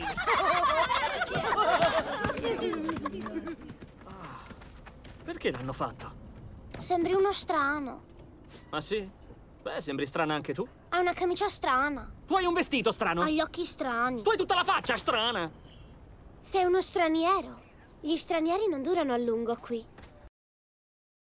Dai! Ah. perché l'hanno fatto? Sembri uno strano. Ah sì? Beh, sembri strana anche tu. Hai una camicia strana. Tu hai un vestito strano. Hai gli occhi strani. Tu hai tutta la faccia strana. Sei uno straniero. Gli stranieri non durano a lungo qui.